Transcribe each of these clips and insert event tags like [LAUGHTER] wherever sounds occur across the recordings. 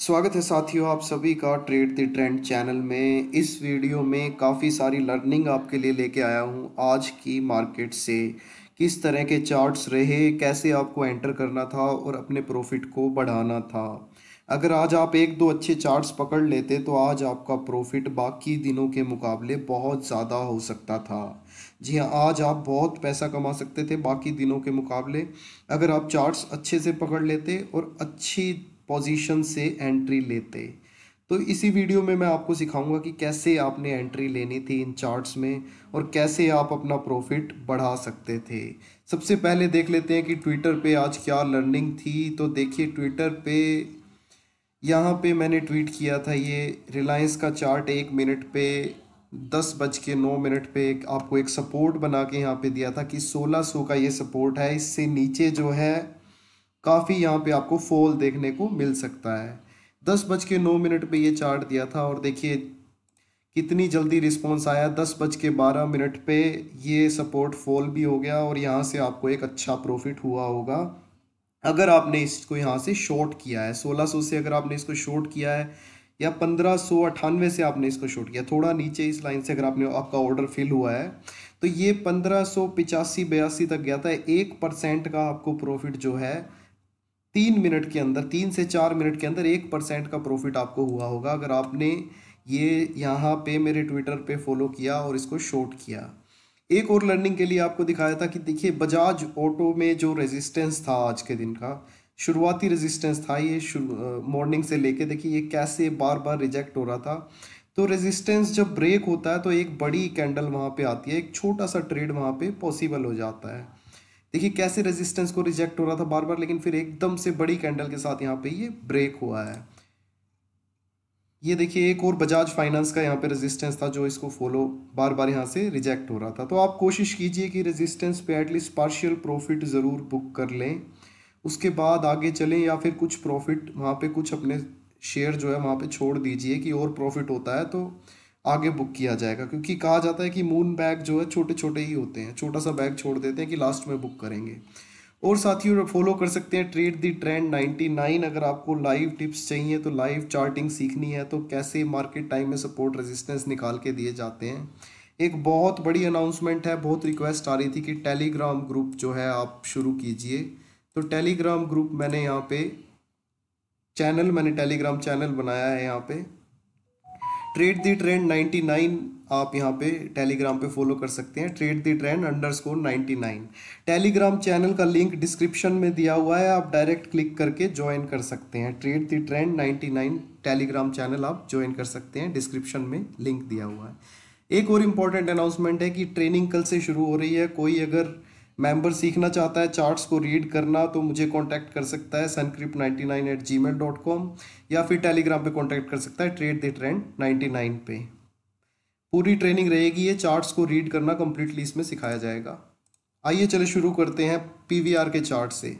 स्वागत है साथियों आप सभी का ट्रेड द ट्रेंड चैनल में इस वीडियो में काफ़ी सारी लर्निंग आपके लिए लेके आया हूँ आज की मार्केट से किस तरह के चार्ट्स रहे कैसे आपको एंटर करना था और अपने प्रॉफिट को बढ़ाना था अगर आज आप एक दो अच्छे चार्ट्स पकड़ लेते तो आज आपका प्रॉफिट बाकी दिनों के मुकाबले बहुत ज़्यादा हो सकता था जी हाँ आज आप बहुत पैसा कमा सकते थे बाकी दिनों के मुकाबले अगर आप चार्ट्स अच्छे से पकड़ लेते और अच्छी पोजीशन से एंट्री लेते तो इसी वीडियो में मैं आपको सिखाऊंगा कि कैसे आपने एंट्री लेनी थी इन चार्ट्स में और कैसे आप अपना प्रॉफिट बढ़ा सकते थे सबसे पहले देख लेते हैं कि ट्विटर पे आज क्या लर्निंग थी तो देखिए ट्विटर पे यहाँ पे मैंने ट्वीट किया था ये रिलायंस का चार्ट एक मिनट पे दस बज के नौ मिनट पे एक आपको एक सपोर्ट बना के यहाँ पे दिया था कि सोलह सौ का ये सपोर्ट है इससे नीचे जो है काफ़ी यहाँ पे आपको फॉल देखने को मिल सकता है दस बज के नौ मिनट पर ये चार्ट दिया था और देखिए कितनी जल्दी रिस्पॉन्स आया दस बज के बारह मिनट पे ये सपोर्ट फॉल भी हो गया और यहाँ से आपको एक अच्छा प्रॉफिट हुआ होगा अगर आपने इसको यहाँ से शॉर्ट किया है सोलह सौ से अगर आपने इसको शॉर्ट किया है या पंद्रह सौ अट्ठानवे से आपने इसको शॉर्ट किया थोड़ा नीचे इस लाइन से अगर आपने आपका ऑर्डर फिल हुआ है तो ये पंद्रह सौ पिचासी बयासी तक गया था एक परसेंट का आपको प्रॉफिट जो है तीन मिनट के अंदर तीन से चार मिनट के अंदर एक परसेंट का प्रॉफिट आपको हुआ होगा अगर आपने ये यहाँ पे मेरे ट्विटर पे फॉलो किया और इसको शॉर्ट किया एक और लर्निंग के लिए आपको दिखाया था कि देखिए बजाज ऑटो में जो रेजिस्टेंस था आज के दिन का शुरुआती रेजिस्टेंस था ये मॉर्निंग से लेके देखिए ये कैसे बार बार रिजेक्ट हो रहा था तो रेजिस्टेंस जब ब्रेक होता है तो एक बड़ी कैंडल वहाँ पे आती है एक छोटा सा ट्रेड वहाँ पे पॉसिबल हो जाता है देखिए कैसे रेजिस्टेंस को रिजेक्ट हो रहा था बार बार लेकिन फिर एकदम से बड़ी कैंडल के साथ यहाँ पे ये ब्रेक हुआ है ये देखिए एक और बजाज फाइनेंस का यहाँ पे रेजिस्टेंस था जो इसको फॉलो बार बार यहाँ से रिजेक्ट हो रहा था तो आप कोशिश कीजिए कि रेजिस्टेंस पे एटलीस्ट पार्शियल प्रॉफिट ज़रूर बुक कर लें उसके बाद आगे चलें या फिर कुछ प्रॉफिट वहाँ पे कुछ अपने शेयर जो है वहाँ पे छोड़ दीजिए कि और प्रॉफिट होता है तो आगे बुक किया जाएगा क्योंकि कहा जाता है कि मून बैग जो है छोटे छोटे ही होते हैं छोटा सा बैग छोड़ देते हैं कि लास्ट में बुक करेंगे और साथियों फॉलो कर सकते हैं ट्रेड दी ट्रेंड 99 अगर आपको लाइव टिप्स चाहिए तो लाइव चार्टिंग सीखनी है तो कैसे मार्केट टाइम में सपोर्ट रेजिस्टेंस निकाल के दिए जाते हैं एक बहुत बड़ी अनाउंसमेंट है बहुत रिक्वेस्ट आ रही थी कि टेलीग्राम ग्रुप जो है आप शुरू कीजिए तो टेलीग्राम ग्रुप मैंने यहाँ पे चैनल मैंने टेलीग्राम चैनल बनाया है यहाँ पे ट्रेड दी ट्रेंड 99 आप यहाँ पे टेलीग्राम पे फॉलो कर सकते हैं trade the trend underscore ninety Telegram channel का लिंक डिस्क्रिप्शन में दिया हुआ है आप डायरेक्ट क्लिक करके ज्वाइन कर सकते हैं trade the trend 99 Telegram channel आप ज्वाइन कर सकते हैं डिस्क्रिप्शन में लिंक दिया हुआ है एक और इम्पॉर्टेंट अनाउंसमेंट है कि ट्रेनिंग कल से शुरू हो रही है कोई अगर मेंबर सीखना चाहता है चार्ट्स को रीड करना तो मुझे कांटेक्ट कर सकता है सनक्रिप ninety nine at Gmail dot com या फिर टेलीग्राम पे कांटेक्ट कर सकता है trade the trend ninety nine पे पूरी ट्रेनिंग रहेगी ये चार्ट्स को रीड करना कम्प्लीटली इसमें सिखाया जाएगा आइए चले शुरू करते हैं पी के चार्ट से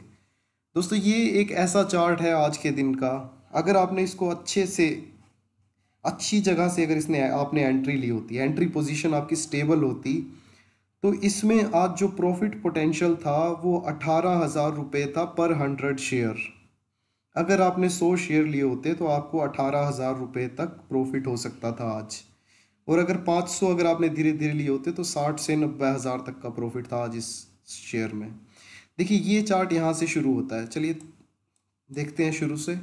दोस्तों ये एक ऐसा चार्ट है आज के दिन का अगर आपने इसको अच्छे से अच्छी जगह से अगर इसने आपने एंट्री ली होती एंट्री पोजिशन आपकी स्टेबल होती तो इसमें आज जो प्रॉफिट पोटेंशियल था वो अठारह हज़ार रुपये था पर हंड्रेड शेयर अगर आपने सौ शेयर लिए होते तो आपको अठारह हज़ार रुपये तक प्रॉफिट हो सकता था आज और अगर पाँच सौ अगर आपने धीरे धीरे लिए होते तो साठ से नब्बे हज़ार तक का प्रॉफिट था आज इस शेयर में देखिए ये चार्ट यहाँ से शुरू होता है चलिए देखते हैं शुरू से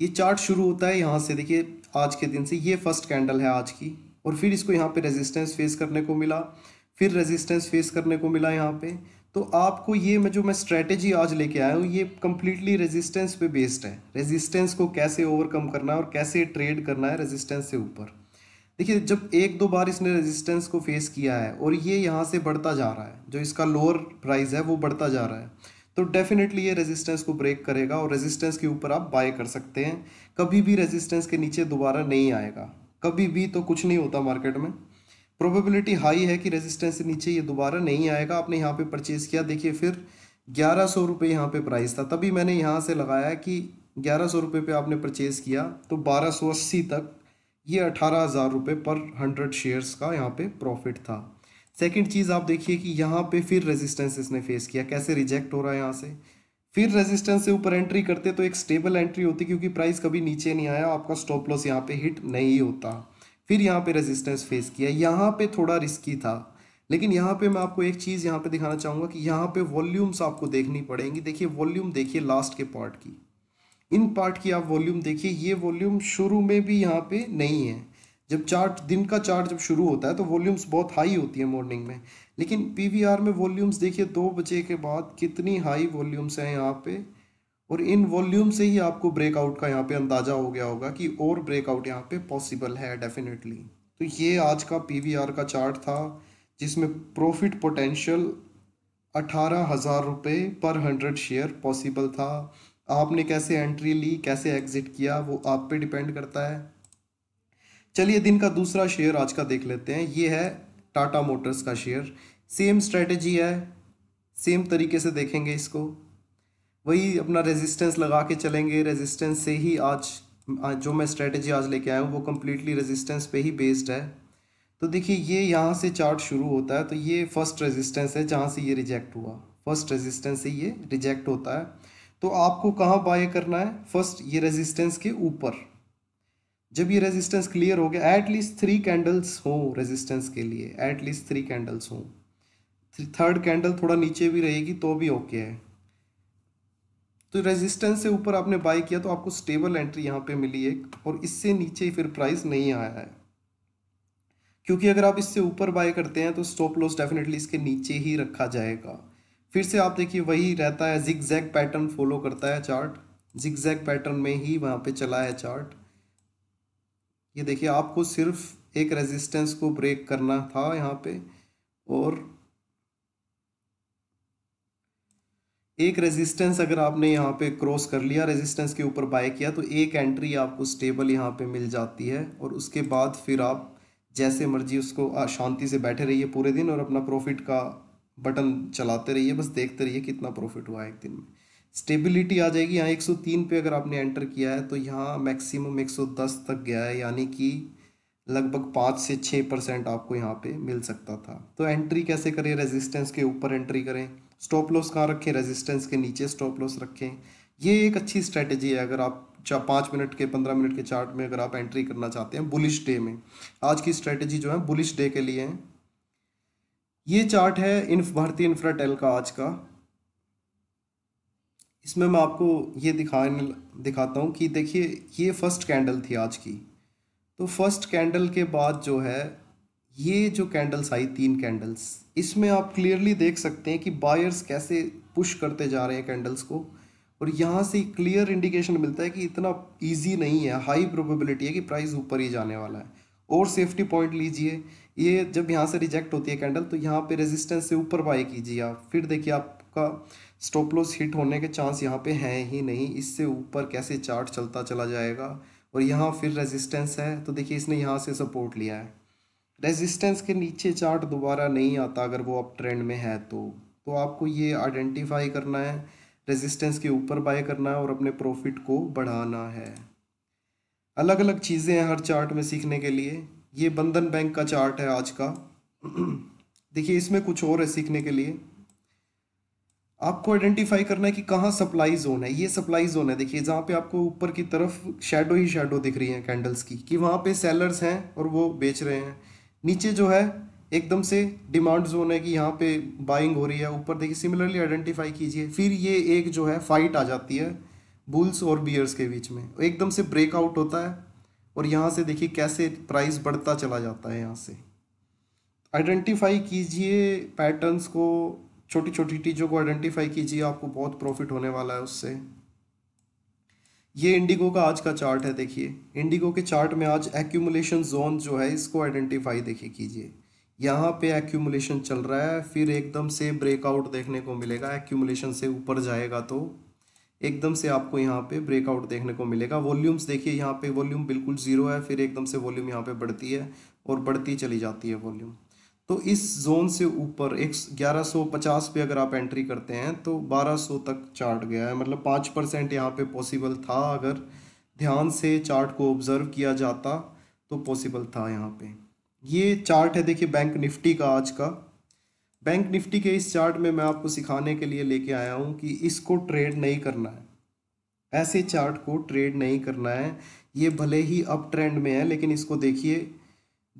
ये चार्ट शुरू होता है यहाँ से देखिए आज के दिन से ये फर्स्ट कैंडल है आज की और फिर इसको यहाँ पे रेजिस्टेंस फेस करने को मिला फिर रेजिस्टेंस फेस करने को मिला यहाँ पे तो आपको ये मैं जो मैं स्ट्रेटेजी आज लेके आया हूँ ये कम्प्लीटली रेजिस्टेंस पे बेस्ड है रेजिस्टेंस को कैसे ओवरकम करना है और कैसे ट्रेड करना है रेजिस्टेंस से ऊपर देखिए जब एक दो बार इसने रेजिस्टेंस को फेस किया है और ये यहाँ से बढ़ता जा रहा है जो इसका लोअर प्राइस है वो बढ़ता जा रहा है तो डेफिनेटली ये रेजिस्टेंस को ब्रेक करेगा और रेजिस्टेंस के ऊपर आप बाय कर सकते हैं कभी भी रेजिस्टेंस के नीचे दोबारा नहीं आएगा कभी भी तो कुछ नहीं होता मार्केट में प्रोबेबिलिटी हाई है कि रेजिस्टेंस से नीचे ये दोबारा नहीं आएगा आपने यहाँ पे परचेज़ किया देखिए फिर ग्यारह सौ रुपये यहाँ पर प्राइस था तभी मैंने यहाँ से लगाया कि ग्यारह सौ रुपये पर आपने परचेज़ किया तो बारह सौ अस्सी तक ये अठारह हज़ार रुपये पर हंड्रेड शेयर्स का यहाँ पे प्रॉफिट था सेकंड चीज़ आप देखिए कि यहाँ पे फिर रेजिस्टेंस इसने फेस किया कैसे रिजेक्ट हो रहा है यहाँ से फिर रेजिस्टेंस से ऊपर एंट्री करते तो एक स्टेबल एंट्री होती क्योंकि प्राइस कभी नीचे नहीं आया आपका स्टॉप लॉस यहाँ पे हिट नहीं होता फिर यहाँ पे रेजिस्टेंस फेस किया यहाँ पे थोड़ा रिस्की था लेकिन यहाँ पे मैं आपको एक चीज़ यहाँ पे दिखाना चाहूँगा कि यहाँ पे वॉल्यूम्स आपको देखनी पड़ेंगी देखिए वॉल्यूम देखिए लास्ट के पार्ट की इन पार्ट की आप वॉल्यूम देखिए ये वॉल्यूम शुरू में भी यहाँ पर नहीं है जब चार्ट दिन का चार्ट जब शुरू होता है तो वॉल्यूम्स बहुत हाई होती है मॉर्निंग में लेकिन पीवीआर में वॉल्यूम्स देखिए दो बजे के बाद कितनी हाई वॉल्यूम्स हैं यहाँ पे और इन वॉल्यूम से ही आपको ब्रेकआउट का यहाँ पे अंदाज़ा हो गया होगा कि और ब्रेकआउट यहाँ पे पॉसिबल है डेफिनेटली तो ये आज का पी का चार्ट था जिसमें प्रॉफिट पोटेंशियल अठारह हज़ार रुपये पर हंड्रेड शेयर पॉसिबल था आपने कैसे एंट्री ली कैसे एग्ज़िट किया वो आप पे डिपेंड करता है चलिए दिन का दूसरा शेयर आज का देख लेते हैं ये है टाटा मोटर्स का शेयर सेम स्ट्रेटजी है सेम तरीके से देखेंगे इसको वही अपना रेजिस्टेंस लगा के चलेंगे रेजिस्टेंस से ही आज जो मैं स्ट्रेटजी आज लेके आया हूँ वो कम्प्लीटली रेजिस्टेंस पे ही बेस्ड है तो देखिए ये यहाँ से चार्ट शुरू होता है तो ये फर्स्ट रेजिस्टेंस है जहाँ से ये रिजेक्ट हुआ फर्स्ट रेजिस्टेंस से ये रिजेक्ट होता है तो आपको कहाँ बाय करना है फर्स्ट ये रेजिस्टेंस के ऊपर जब ये रेजिस्टेंस क्लियर हो गया एटलीस्ट थ्री कैंडल्स हों रेजिस्टेंस के लिए एटलीस्ट थ्री कैंडल्स हों थर्ड कैंडल थोड़ा नीचे भी रहेगी तो भी ओके है तो रेजिस्टेंस से ऊपर आपने बाय किया तो आपको स्टेबल एंट्री यहाँ पे मिली एक और इससे नीचे फिर प्राइस नहीं आया है क्योंकि अगर आप इससे ऊपर बाय करते हैं तो स्टॉप लॉस डेफिनेटली इसके नीचे ही रखा जाएगा फिर से आप देखिए वही रहता है जिग जैग पैटर्न फॉलो करता है चार्ट जिग जैग पैटर्न में ही वहाँ पे चला है चार्ट ये देखिए आपको सिर्फ एक रेजिस्टेंस को ब्रेक करना था यहाँ पे और एक रेजिस्टेंस अगर आपने यहाँ पे क्रॉस कर लिया रेजिस्टेंस के ऊपर बाय किया तो एक एंट्री आपको स्टेबल यहाँ पे मिल जाती है और उसके बाद फिर आप जैसे मर्जी उसको शांति से बैठे रहिए पूरे दिन और अपना प्रॉफिट का बटन चलाते रहिए बस देखते रहिए कितना प्रॉफिट हुआ है एक दिन में स्टेबिलिटी आ जाएगी यहाँ 103 पे अगर आपने एंटर किया है तो यहाँ मैक्सिमम 110 तक गया है यानी कि लगभग पाँच से छः परसेंट आपको यहाँ पे मिल सकता था तो एंट्री कैसे करें रेजिस्टेंस के ऊपर एंट्री करें स्टॉप लॉस कहाँ रखें रेजिस्टेंस के नीचे स्टॉप लॉस रखें ये एक अच्छी स्ट्रैटेजी है अगर आप चा पाँच मिनट के पंद्रह मिनट के चार्ट में अगर आप एंट्री करना चाहते हैं बुलिश डे में आज की स्ट्रैटेजी जो है बुलिश डे के लिए है ये चार्ट है इन भारतीय इन्फ्राटेल का आज का इसमें मैं आपको ये दिखाने दिखाता हूँ कि देखिए ये फर्स्ट कैंडल थी आज की तो फर्स्ट कैंडल के बाद जो है ये जो कैंडल्स आई तीन कैंडल्स इसमें आप क्लियरली देख सकते हैं कि बायर्स कैसे पुश करते जा रहे हैं कैंडल्स को और यहाँ से क्लियर इंडिकेशन मिलता है कि इतना इजी नहीं है हाई प्रोबेबिलिटी है कि प्राइस ऊपर ही जाने वाला है और सेफ्टी पॉइंट लीजिए ये जब यहाँ से रिजेक्ट होती है कैंडल तो यहाँ पे रेजिस्टेंस से ऊपर बाई कीजिए आप फिर देखिए आपका स्टॉप लॉस हिट होने के चांस यहाँ पे हैं ही नहीं इससे ऊपर कैसे चार्ट चलता चला जाएगा और यहाँ फिर रेजिस्टेंस है तो देखिए इसने यहाँ से सपोर्ट लिया है रेजिस्टेंस के नीचे चार्ट दोबारा नहीं आता अगर वो अप ट्रेंड में है तो तो आपको ये आइडेंटिफाई करना है रेजिस्टेंस के ऊपर बाय करना है और अपने प्रॉफिट को बढ़ाना है अलग अलग चीज़ें हैं हर चार्ट में सीखने के लिए ये बंधन बैंक का चार्ट है आज का [CLEARS THROAT] देखिए इसमें कुछ और है सीखने के लिए आपको आइडेंटिफाई करना है कि कहाँ सप्लाई जोन है ये सप्लाई जोन है देखिए जहाँ पे आपको ऊपर की तरफ शेडो ही शेडो दिख रही है कैंडल्स की कि वहाँ पे सेलर्स हैं और वो बेच रहे हैं नीचे जो है एकदम से डिमांड जोन है कि यहाँ पे बाइंग हो रही है ऊपर देखिए सिमिलरली आइडेंटिफाई कीजिए फिर ये एक जो है फाइट आ जाती है बुल्स और बियर्स के बीच में एकदम से ब्रेकआउट होता है और यहाँ से देखिए कैसे प्राइस बढ़ता चला जाता है यहाँ से आइडेंटिफाई कीजिए पैटर्न्स को छोटी छोटी चीज़ों को आइडेंटिफाई कीजिए आपको बहुत प्रॉफिट होने वाला है उससे ये इंडिगो का आज का चार्ट है देखिए इंडिगो के चार्ट में आज एक्यूमुलेशन जोन जो है इसको आइडेंटिफाई देखिए कीजिए यहाँ पे एक्यूमुलेशन चल रहा है फिर एकदम से ब्रेकआउट देखने को मिलेगा एक्यूमुलेशन से ऊपर जाएगा तो एकदम से आपको यहाँ पे ब्रेकआउट देखने को मिलेगा वॉल्यूम्स देखिए यहाँ पे वॉल्यूम बिल्कुल ज़ीरो है फिर एकदम से वॉल्यूम यहाँ पे बढ़ती है और बढ़ती चली जाती है वॉल्यूम तो इस जोन से ऊपर एक ग्यारह सौ पचास पे अगर आप एंट्री करते हैं तो बारह सौ तक चार्ट गया है मतलब पाँच परसेंट यहाँ पर पॉसिबल था अगर ध्यान से चार्ट को ऑब्ज़र्व किया जाता तो पॉसिबल था यहाँ पे ये चार्ट है देखिए बैंक निफ्टी का आज का बैंक निफ्टी के इस चार्ट में मैं आपको सिखाने के लिए लेके आया हूँ कि इसको ट्रेड नहीं करना है ऐसे चार्ट को ट्रेड नहीं करना है ये भले ही अप ट्रेंड में है लेकिन इसको देखिए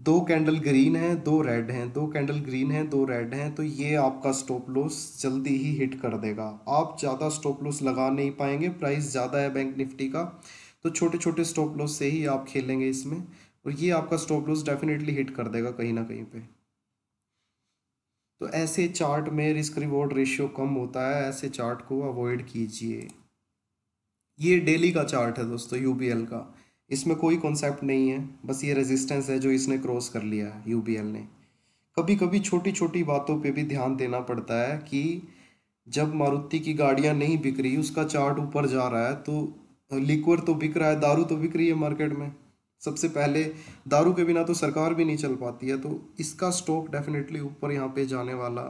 दो कैंडल ग्रीन है दो रेड हैं दो कैंडल ग्रीन हैं दो रेड हैं तो ये आपका स्टॉप लॉस जल्दी ही हिट कर देगा आप ज़्यादा स्टॉप लॉस लगा नहीं पाएंगे प्राइस ज़्यादा है बैंक निफ्टी का तो छोटे छोटे स्टॉप लॉस से ही आप खेलेंगे इसमें और ये आपका स्टॉप लॉस डेफिनेटली हिट कर देगा कहीं ना कहीं पर तो ऐसे चार्ट में रिस्क रिवॉर्ड रेशियो कम होता है ऐसे चार्ट को अवॉइड कीजिए ये डेली का चार्ट है दोस्तों यू का इसमें कोई कॉन्सेप्ट नहीं है बस ये रेजिस्टेंस है जो इसने क्रॉस कर लिया है यू ने कभी कभी छोटी छोटी बातों पे भी ध्यान देना पड़ता है कि जब मारुति की गाड़ियाँ नहीं बिक रही उसका चार्ट ऊपर जा रहा है तो लिक्वर तो बिक रहा है दारू तो बिक रही है मार्केट में सबसे पहले दारू के बिना तो सरकार भी नहीं चल पाती है तो इसका स्टॉक डेफिनेटली ऊपर यहाँ पे जाने वाला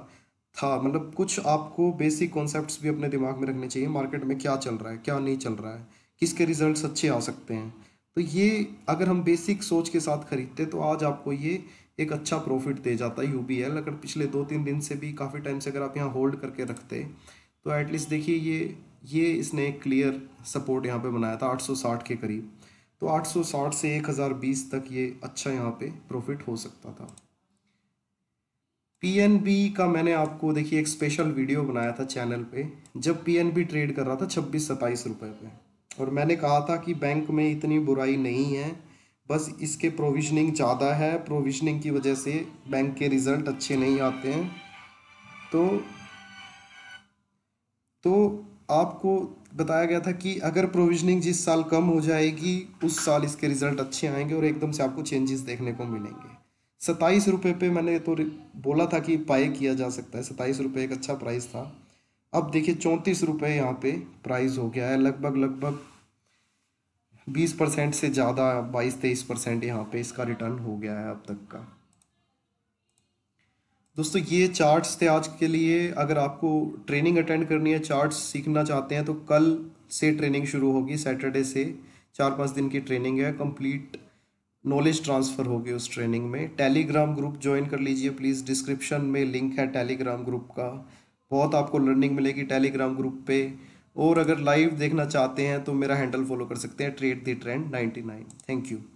था मतलब कुछ आपको बेसिक कॉन्सेप्ट्स भी अपने दिमाग में रखने चाहिए मार्केट में क्या चल रहा है क्या नहीं चल रहा है किसके रिजल्ट्स अच्छे आ सकते हैं तो ये अगर हम बेसिक सोच के साथ खरीदते तो आज आपको ये एक अच्छा प्रॉफिट दे जाता है यू बी एल अगर पिछले दो तीन दिन से भी काफ़ी टाइम से अगर आप यहाँ होल्ड करके रखते तो एटलीस्ट देखिए ये ये इसने एक क्लियर सपोर्ट यहाँ पे बनाया था 860 के करीब तो 860 से 1020 तक ये अच्छा यहाँ पे प्रॉफिट हो सकता था पीएनबी का मैंने आपको देखिए एक स्पेशल वीडियो बनाया था चैनल पे जब पीएनबी ट्रेड कर रहा था छब्बीस सत्ताईस रुपये पे और मैंने कहा था कि बैंक में इतनी बुराई नहीं है बस इसके प्रोविजनिंग ज़्यादा है प्रोविजनिंग की वजह से बैंक के रिज़ल्ट अच्छे नहीं आते हैं तो तो आपको बताया गया था कि अगर प्रोविजनिंग जिस साल कम हो जाएगी उस साल इसके रिज़ल्ट अच्छे आएंगे और एकदम से आपको चेंजेस देखने को मिलेंगे सत्ताईस रुपये पे मैंने तो बोला था कि पाए किया जा सकता है सत्ताईस रुपये एक अच्छा प्राइस था अब देखिए चौंतीस रुपये यहाँ पे प्राइस हो गया है लगभग लगभग बीस परसेंट से ज़्यादा बाईस तेईस परसेंट यहाँ पे इसका रिटर्न हो गया है अब तक का दोस्तों ये चार्ट्स थे आज के लिए अगर आपको ट्रेनिंग अटेंड करनी है चार्ट्स सीखना चाहते हैं तो कल से ट्रेनिंग शुरू होगी सैटरडे से चार पाँच दिन की ट्रेनिंग है कंप्लीट नॉलेज ट्रांसफ़र होगी उस ट्रेनिंग में टेलीग्राम ग्रुप ज्वाइन कर लीजिए प्लीज़ डिस्क्रिप्शन में लिंक है टेलीग्राम ग्रुप का बहुत आपको लर्निंग मिलेगी टेलीग्राम ग्रुप पे और अगर लाइव देखना चाहते हैं तो मेरा हैंडल फॉलो कर सकते हैं trade the trend ninety nine thank you